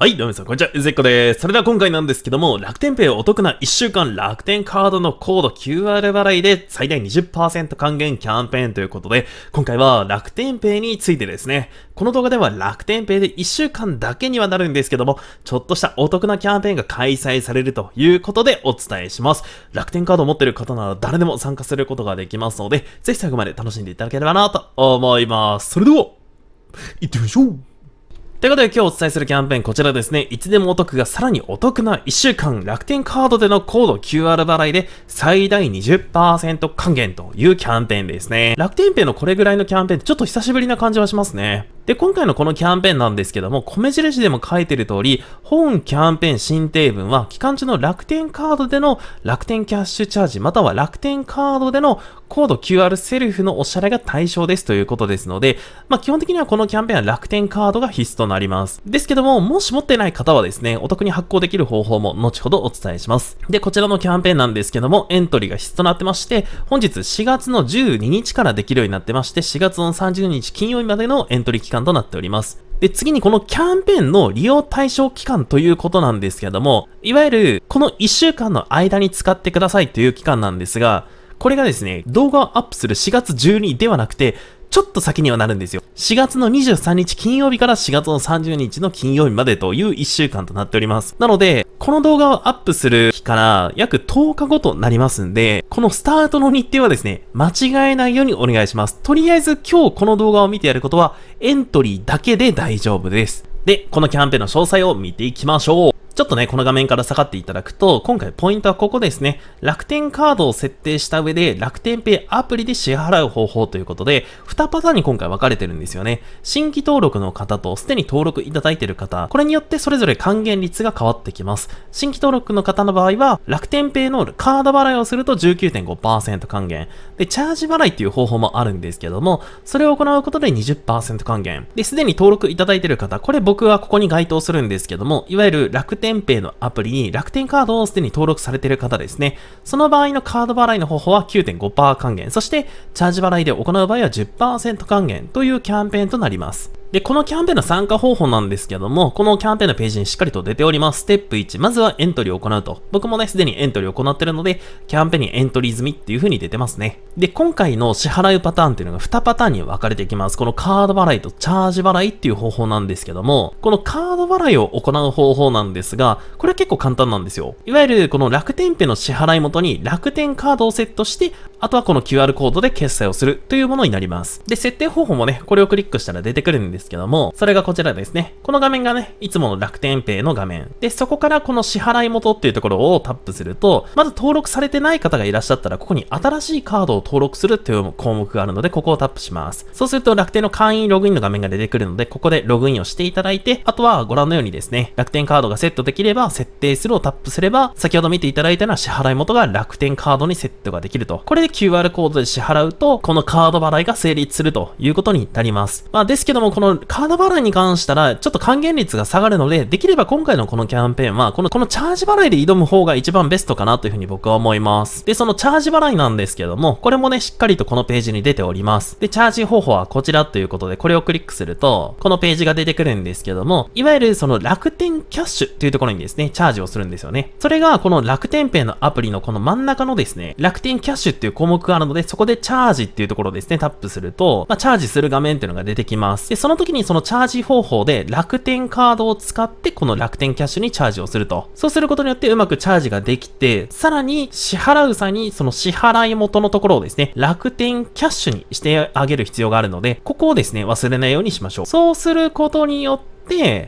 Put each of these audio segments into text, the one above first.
はい、どうも皆さん、こんにちは、ゆッっこです。それでは今回なんですけども、楽天ペイお得な1週間楽天カードのコード QR 払いで最大20%還元キャンペーンということで、今回は楽天ペイについてですね、この動画では楽天ペイで1週間だけにはなるんですけども、ちょっとしたお得なキャンペーンが開催されるということでお伝えします。楽天カードを持ってる方なら誰でも参加することができますので、ぜひ最後まで楽しんでいただければなと思います。それでは、行ってみましょうということで今日お伝えするキャンペーンこちらですね。いつでもお得がさらにお得な1週間楽天カードでのコード QR 払いで最大20%還元というキャンペーンですね。楽天ペイのこれぐらいのキャンペーンってちょっと久しぶりな感じはしますね。で、今回のこのキャンペーンなんですけども、米印でも書いてる通り、本キャンペーン新定分は、期間中の楽天カードでの楽天キャッシュチャージ、または楽天カードでのコード QR セルフのお支払いが対象ですということですので、まあ、基本的にはこのキャンペーンは楽天カードが必須となります。ですけども、もし持ってない方はですね、お得に発行できる方法も後ほどお伝えします。で、こちらのキャンペーンなんですけども、エントリーが必須となってまして、本日4月の12日からできるようになってまして、4月の30日金曜日までのエントリー期間間となっております。で、次にこのキャンペーンの利用対象期間ということなんですけども、いわゆるこの1週間の間に使ってくださいという期間なんですが、これがですね、動画をアップする4月12ではなくて、ちょっと先にはなるんですよ。4月の23日金曜日から4月の30日の金曜日までという1週間となっております。なので、この動画をアップする日から約10日後となりますんで、このスタートの日程はですね、間違えないようにお願いします。とりあえず今日この動画を見てやることはエントリーだけで大丈夫です。で、このキャンペーンの詳細を見ていきましょう。ちょっとね、この画面から下がっていただくと、今回ポイントはここですね。楽天カードを設定した上で、楽天ペイアプリで支払う方法ということで、2パターンに今回分かれてるんですよね。新規登録の方と、すでに登録いただいてる方、これによってそれぞれ還元率が変わってきます。新規登録の方の場合は、楽天ペイのカード払いをすると19.5%還元。で、チャージ払いっていう方法もあるんですけども、それを行うことで20%還元。で、すでに登録いただいてる方、これ僕はここに該当するんですけども、いわゆる楽天天ペイのアプリに楽天カードをすでに登録されている方ですね。その場合のカード払いの方法は9.5%還元、そしてチャージ払いで行う場合は10%還元というキャンペーンとなります。で、このキャンペーンの参加方法なんですけども、このキャンペーンのページにしっかりと出ております。ステップ1、まずはエントリーを行うと。僕もね、すでにエントリーを行ってるので、キャンペーンにエントリー済みっていう風に出てますね。で、今回の支払うパターンっていうのが2パターンに分かれていきます。このカード払いとチャージ払いっていう方法なんですけども、このカード払いを行う方法なんですが、これは結構簡単なんですよ。いわゆるこの楽天ペの支払い元に楽天カードをセットして、あとはこの QR コードで決済をするというものになります。で、設定方法もね、これをクリックしたら出てくるんですですけども、それがこちらですね。この画面がね、いつもの楽天ペイの画面。で、そこからこの支払い元っていうところをタップすると、まず登録されてない方がいらっしゃったら、ここに新しいカードを登録するっていう項目があるので、ここをタップします。そうすると楽天の会員ログインの画面が出てくるので、ここでログインをしていただいて、あとはご覧のようにですね、楽天カードがセットできれば、設定するをタップすれば、先ほど見ていただいたような支払い元が楽天カードにセットができると。これで QR コードで支払うと、このカード払いが成立するということになります。まあですけども、こののカード払いに関したら、ちょっと還元率が下がるので、できれば今回のこのキャンペーンは、この、このチャージ払いで挑む方が一番ベストかなというふうに僕は思います。で、そのチャージ払いなんですけども、これもね、しっかりとこのページに出ております。で、チャージ方法はこちらということで、これをクリックすると、このページが出てくるんですけども、いわゆるその楽天キャッシュというところにですね、チャージをするんですよね。それが、この楽天ペイのアプリのこの真ん中のですね、楽天キャッシュっていう項目があるので、そこでチャージっていうところをですね、タップすると、まあ、チャージする画面っていうのが出てきます。で、その時にそのチャージ方法で楽天カードを使ってこの楽天キャッシュにチャージをすると。そうすることによってうまくチャージができて、さらに支払う際にその支払い元のところをですね、楽天キャッシュにしてあげる必要があるので、ここをですね、忘れないようにしましょう。そうすることによって、、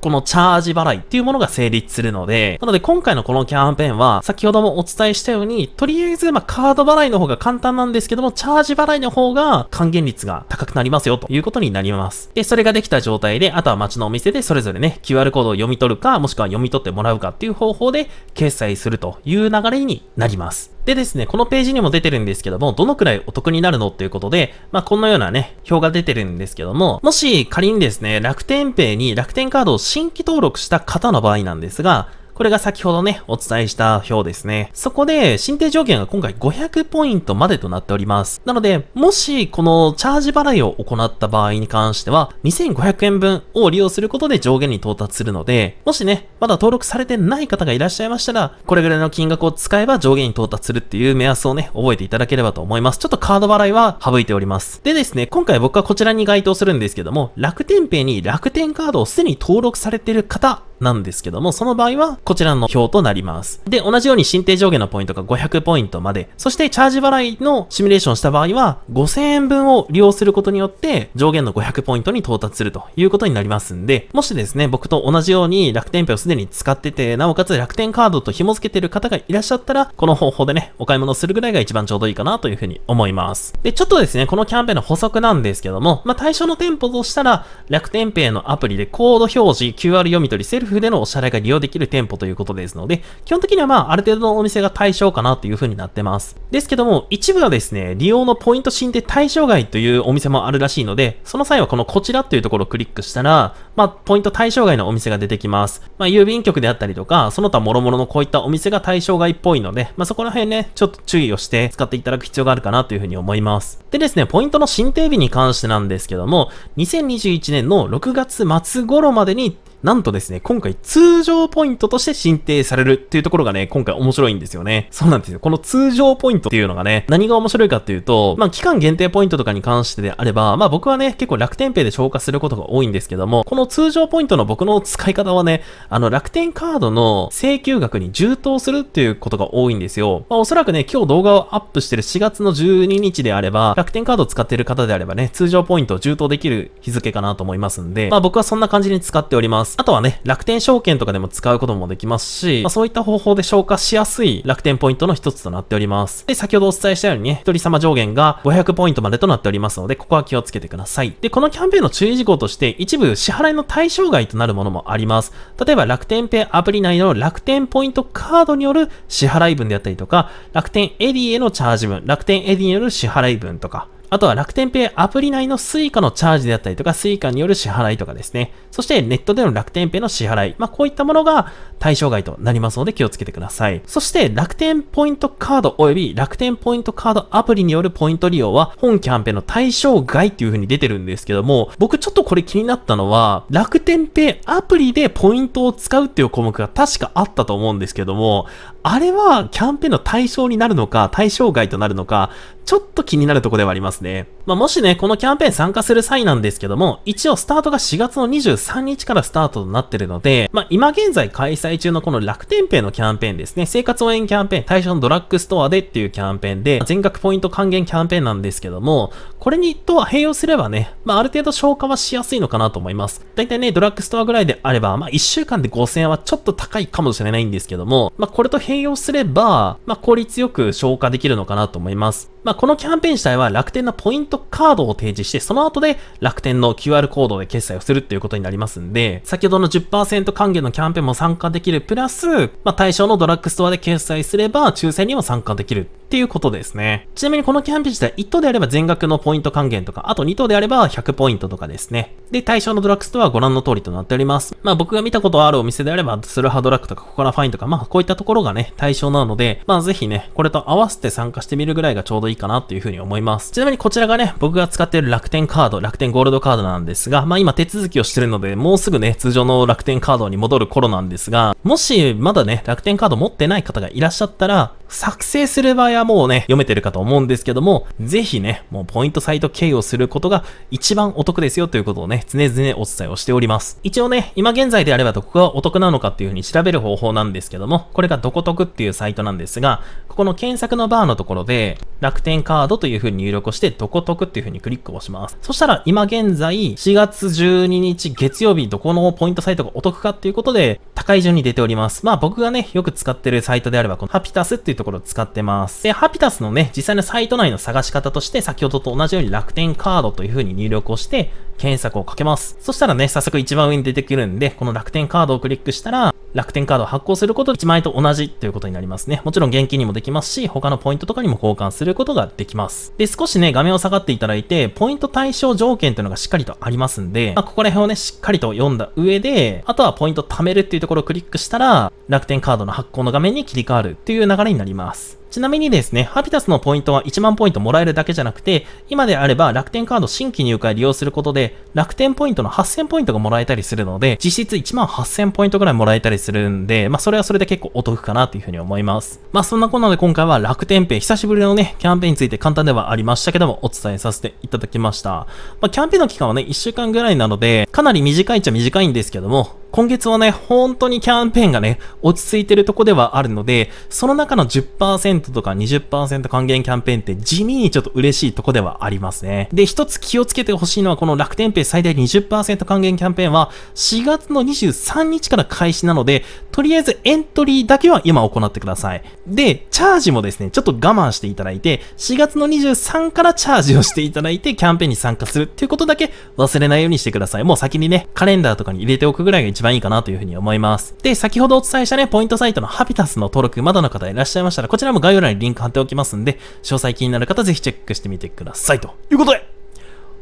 このチャージ払いっていうものが成立するので、なので今回のこのキャンペーンは、先ほどもお伝えしたように、とりあえず、まあ、カード払いの方が簡単なんですけども、チャージ払いの方が還元率が高くなりますよということになります。で、それができた状態で、あとは街のお店でそれぞれね、QR コードを読み取るか、もしくは読み取ってもらうかっていう方法で決済するという流れになります。でですね、このページにも出てるんですけども、どのくらいお得になるのっていうことで、まあ、このようなね、表が出てるんですけども、もし仮にですね、楽天ペイに楽天カードを新規登録した方の場合なんですが、これが先ほどね、お伝えした表ですね。そこで、進定上限が今回500ポイントまでとなっております。なので、もし、このチャージ払いを行った場合に関しては、2500円分を利用することで上限に到達するので、もしね、まだ登録されてない方がいらっしゃいましたら、これぐらいの金額を使えば上限に到達するっていう目安をね、覚えていただければと思います。ちょっとカード払いは省いております。でですね、今回僕はこちらに該当するんですけども、楽天ペイに楽天カードをすでに登録されている方なんですけども、その場合はこちらの表となります。で、同じように進定上限のポイントが500ポイントまで、そしてチャージ払いのシミュレーションした場合は、5000円分を利用することによって上限の500ポイントに到達するということになりますんで、もしですね、僕と同じように楽天ペをすでに使ってて、なおかつ楽天カードと紐付けてる方がいらっしゃったら、この方法でね、お買い物するぐらいが一番ちょうどいいかなというふうに思います。で、ちょっとですね、このキャンペーンの補足なんですけども、まあ、対象の店舗としたら、楽天ペイのアプリでコード表示、QR 読み取り、セルルフでのお支払いが利用できる店舗ということですので、基本的にはまあ、ある程度のお店が対象かなという風になってます。ですけども、一部がですね、利用のポイント申請対象外というお店もあるらしいので、その際はこのこちらというところをクリックしたら、まあ、ポイント対象外のお店が出てきます。まあ、郵便局であったりとか、その他諸々のこういったお店が対象外っぽいので、まあ、そこら辺ね、ちょっと注意をして使っていただく必要があるかなという風に思います。でですね、ポイントの申請日に関してなんですけども、2021年の6月末頃までになんとですね、今回通常ポイントとして申請されるっていうところがね、今回面白いんですよね。そうなんですよ。この通常ポイントっていうのがね、何が面白いかっていうと、まあ期間限定ポイントとかに関してであれば、まあ僕はね、結構楽天ペイで消化することが多いんですけども、この通常ポイントの僕の使い方はね、あの楽天カードの請求額に充当するっていうことが多いんですよ。まあおそらくね、今日動画をアップしてる4月の12日であれば、楽天カードを使ってる方であればね、通常ポイントを充当できる日付かなと思いますんで、まあ僕はそんな感じに使っております。。あとはね、楽天証券とかでも使うこともできますし、まあ、そういった方法で消化しやすい楽天ポイントの一つとなっております。で、先ほどお伝えしたようにね、一人様上限が500ポイントまでとなっておりますので、ここは気をつけてください。で、このキャンペーンの注意事項として、一部支払いの対象外となるものもあります。例えば、楽天ペイアプリ内の楽天ポイントカードによる支払い分であったりとか、楽天エディへのチャージ分、楽天エディによる支払い分とか、あとは楽天ペイアプリ内の Suica のチャージであったりとか、Suica による支払いとかですね。そしてネットでの楽天ペイの支払い。まあ、こういったものが対象外となりますので気をつけてください。そして楽天ポイントカード及び楽天ポイントカードアプリによるポイント利用は本キャンペーンの対象外っていう風に出てるんですけども、僕ちょっとこれ気になったのは、楽天ペイアプリでポイントを使うっていう項目が確かあったと思うんですけども、あれはキャンペーンの対象になるのか、対象外となるのか、ちょっと気になるとこではありますね。まあ、もしね、このキャンペーン参加する際なんですけども、一応スタートが4月の23日からスタートとなってるので、まあ、今現在開催中のこの楽天ペイのキャンペーンですね、生活応援キャンペーン、対象のドラッグストアでっていうキャンペーンで、全額ポイント還元キャンペーンなんですけども、これにとは併用すればね、まあ、ある程度消化はしやすいのかなと思います。だいたいね、ドラッグストアぐらいであれば、まあ、1週間で5000円はちょっと高いかもしれないんですけども、まあ、これと併用すれば、まあ、効率よく消化できるのかなと思います。まあ、このキャンペーン自体は楽天のポイントカードを提示して、その後で楽天の QR コードで決済をするっていうことになりますんで、先ほどの10%還元のキャンペーンも参加できる、プラス、まあ、対象のドラッグストアで決済すれば、抽選にも参加できるっていうことですね。ちなみにこのキャンペーン自体、1等であれば全額のポイント還元とか、あと2等であれば100ポイントとかですね。で、対象のドラッグストアはご覧の通りとなっております。まあ、僕が見たことあるお店であれば、スルハドラッグとか、ココナファインとか、まあ、こういったところがね、対象なので、まあ、ぜひね、これと合わせて参加してみるぐらいがちょうどいいいいかなというふうに思います。ちなみにこちらがね、僕が使っている楽天カード、楽天ゴールドカードなんですが、まあ今手続きをしてるので、もうすぐね、通常の楽天カードに戻る頃なんですが、もしまだね、楽天カード持ってない方がいらっしゃったら、作成する場合はもうね、読めてるかと思うんですけども、ぜひね、もうポイントサイト経由をすることが一番お得ですよということをね、常々お伝えをしております。一応ね、今現在であればどこがお得なのかっていうふうに調べる方法なんですけども、これがどこ得っていうサイトなんですが、ここの検索のバーのところで、楽天カードというふうに入力をして、どこ得っていうふうにクリックをします。そしたら今現在、4月12日月曜日どこのポイントサイトがお得かっていうことで、高い順に出ております。まあ僕がね、よく使ってるサイトであれば、このハピタスっていうとところを使ってます。で、ハピタスのね、実際のサイト内の探し方として、先ほどと同じように楽天カードという風に入力をして、検索をかけます。そしたらね、早速一番上に出てくるんで、この楽天カードをクリックしたら、楽天カードを発行することで1万円と同じということになりますね。もちろん現金にもできますし、他のポイントとかにも交換することができます。で、少しね、画面を下がっていただいて、ポイント対象条件というのがしっかりとありますんで、まあ、ここら辺をね、しっかりと読んだ上で、あとはポイント貯めるっていうところをクリックしたら、楽天カードの発行の画面に切り替わるっていう流れになります。ちなみにですね、ハピタスのポイントは1万ポイントもらえるだけじゃなくて、今であれば楽天カード新規入会利用することで、楽天ポイントの8000ポイントがもらえたりするので、実質1万8000ポイントぐらいもらえたりするんで、まあそれはそれで結構お得かなというふうに思います。まあそんなこんなで今回は楽天ペイ、久しぶりのね、キャンペーンについて簡単ではありましたけども、お伝えさせていただきました。まあキャンペーンの期間はね、1週間ぐらいなので、かなり短いっちゃ短いんですけども、今月はね、本当にキャンペーンがね、落ち着いてるとこではあるので、その中の10%とか20%還元キャンペーンって地味にちょっと嬉しいとこではありますね。で、一つ気をつけてほしいのはこの楽天ペイ最大20%還元キャンペーンは4月の23日から開始なので、とりあえずエントリーだけは今行ってください。で、チャージもですね、ちょっと我慢していただいて、4月の23からチャージをしていただいて、キャンペーンに参加するっていうことだけ忘れないようにしてください。もう先にね、カレンダーとかに入れておくぐらいが一番番いいかなというふうに思います。で、先ほどお伝えしたね、ポイントサイトのハピタスの登録、まだの方いらっしゃいましたら、こちらも概要欄にリンク貼っておきますんで、詳細気になる方ぜひチェックしてみてください。ということで、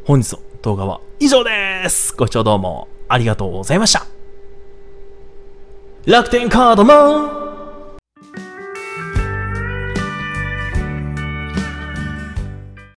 本日の動画は以上です。ご視聴どうもありがとうございました。楽天カードマン